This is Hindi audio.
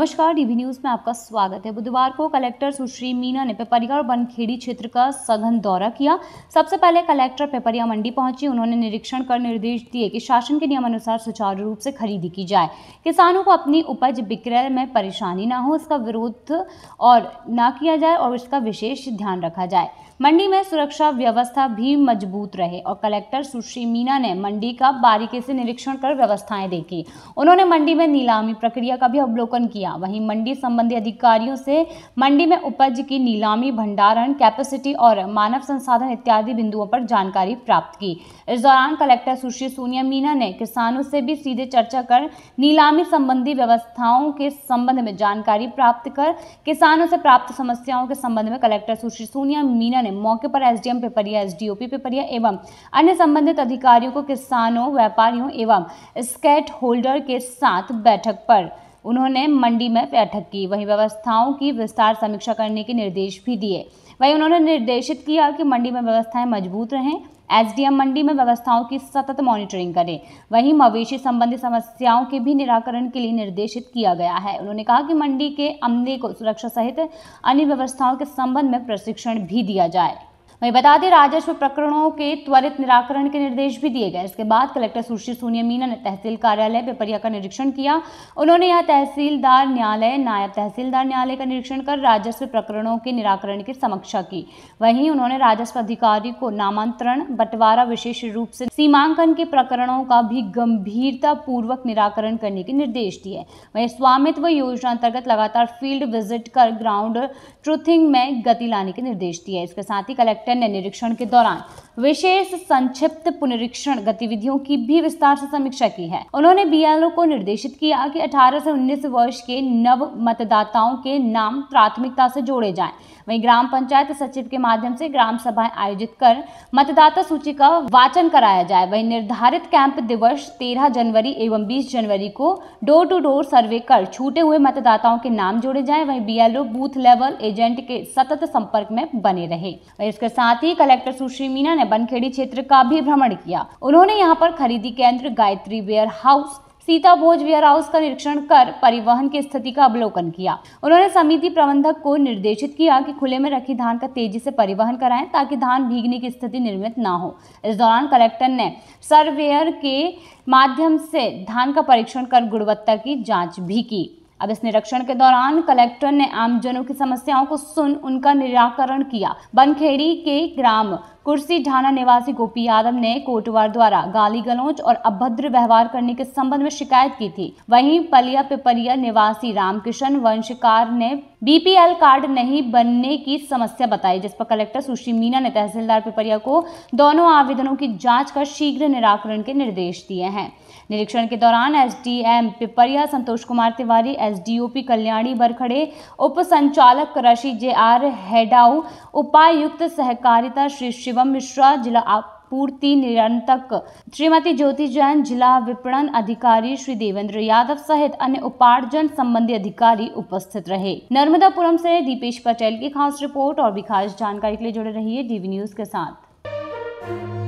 नमस्कार डीबी न्यूज में आपका स्वागत है बुधवार को कलेक्टर सुश्री मीना ने पेपरिया और बनखेड़ी क्षेत्र का सघन दौरा किया सबसे पहले कलेक्टर पेपरिया मंडी पहुंची उन्होंने निरीक्षण कर निर्देश दिए कि शासन के नियमानुसार सुचारू रूप से खरीदी की जाए किसानों को अपनी उपज विक्रय में परेशानी ना हो इसका विरोध और ना किया जाए और इसका विशेष ध्यान रखा जाए मंडी में सुरक्षा व्यवस्था भी मजबूत रहे और कलेक्टर सुश्री मीना ने मंडी का बारीकी से निरीक्षण कर व्यवस्थाएं देखी उन्होंने मंडी में नीलामी प्रक्रिया का भी अवलोकन किया किया वहीं मंडी संबंधी अधिकारियों से मंडी में उपज की नीलामी भंडारण कैपेसिटी और मानव संसाधन इत्यादि बिंदुओं पर जानकारी प्राप्त की इस दौरान कलेक्टर सुश्री सोनिया मीना ने किसानों से भी सीधे चर्चा कर नीलामी संबंधी व्यवस्थाओं के संबंध में जानकारी प्राप्त कर किसानों से प्राप्त समस्याओं के संबंध में कलेक्टर सुश्री सोनिया मीना ने मौके पर एस पेपरिया एसडीओपी पेपरिया एवं अन्य संबंधित अधिकारियों को किसानों व्यापारियों एवं स्केट होल्डर के साथ बैठक पर उन्होंने मंडी में बैठक की वहीं व्यवस्थाओं की विस्तार समीक्षा करने के निर्देश भी दिए वहीं उन्होंने निर्देशित किया कि मंडी में व्यवस्थाएं मजबूत रहें एसडीएम मंडी में व्यवस्थाओं की सतत मॉनिटरिंग करें वहीं मवेशी संबंधी समस्याओं के भी निराकरण के लिए निर्देशित किया गया है उन्होंने कहा कि मंडी के अमले को सुरक्षा सहित अन्य व्यवस्थाओं के संबंध में प्रशिक्षण भी दिया जाए वहीं बता दें राजस्व प्रकरणों के त्वरित निराकरण के निर्देश भी दिए गए इसके बाद कलेक्टर सुश्री सोनिया मीना ने तहसील कार्यालय पिपरिया का निरीक्षण किया उन्होंने यहाँ तहसीलदार न्यायालय नायब तहसीलदार न्यायालय का निरीक्षण कर राजस्व प्रकरणों के निराकरण की समीक्षा की वहीं उन्होंने राजस्व अधिकारी को नामांतरण बंटवारा विशेष रूप से सीमांकन के प्रकरणों का भी गंभीरता पूर्वक निराकरण करने के निर्देश दिए वहीं स्वामित्व योजना अंतर्गत लगातार फील्ड विजिट कर ग्राउंड ट्रुथिंग में गति लाने के निर्देश दिए इसके साथ ही कलेक्टर सैन्य निरीक्षण के दौरान विशेष संक्षिप्त पुनरीक्षण गतिविधियों की भी विस्तार से समीक्षा की है उन्होंने बी को निर्देशित किया कि 18 से 19 वर्ष के नव मतदाताओं के नाम प्राथमिकता से जोड़े जाएं। वहीं ग्राम पंचायत सचिव के माध्यम से ग्राम सभाएं आयोजित कर मतदाता सूची का वाचन कराया जाए वहीं निर्धारित कैंप दिवस 13 जनवरी एवं 20 जनवरी को डोर टू डोर सर्वे कर छूटे हुए मतदाताओं के नाम जोड़े जाए वहीं बीएलओ बूथ लेवल एजेंट के सतत संपर्क में बने रहे इसके साथ साथ ही कलेक्टर सुश्री मीना ने बनखेड़ी क्षेत्र का भी भ्रमण किया उन्होंने यहाँ पर खरीदी केंद्र Gayatri warehouse Sita Bhoj warehouse का निरीक्षण कर परिवहन की स्थिति का अवलोकन किया उन्होंने समिति प्रबंधक को निर्देशित किया कि खुले में रखी धान का तेजी से परिवहन कराएं ताकि धान भीगने की स्थिति निर्मित ना हो इस दौरान कलेक्टर ने सर्वेयर के माध्यम से धान का परीक्षण कर गुणवत्ता की जांच भी की अब इस निरीक्षण के दौरान कलेक्टर ने आमजनों की समस्याओं को सुन उनका निराकरण किया बनखेड़ी के ग्राम कुर्सी ढाना निवासी गोपी यादव ने कोटवार द्वारा गाली गलौज और अभद्र व्यवहार करने के संबंध में शिकायत की थी वहीं पलिया पिपरिया निवासी रामकिशन वंशकार ने बीपीएल कार्ड नहीं बनने की समस्या बताई जिस पर कलेक्टर सुश्री मीना ने तहसीलदार पिपरिया को दोनों आवेदनों की जांच कर शीघ्र निराकरण के निर्देश दिए हैं निरीक्षण के दौरान एसडीएम पिपरिया संतोष कुमार तिवारी एसडीओपी कल्याणी बरखड़े उप संचालक कृषि जे आर हेडाउ उपायुक्त सहकारिता श्री शिवम मिश्रा जिला आपूर्ति नियंत्रक श्रीमती ज्योति जैन जिला विपणन अधिकारी श्री देवेंद्र यादव सहित अन्य उपार्जन संबंधी अधिकारी उपस्थित रहे नर्मदापुरम से दीपेश पटेल की खास रिपोर्ट और भी खास जानकारी के लिए जुड़े रही डीवी न्यूज के साथ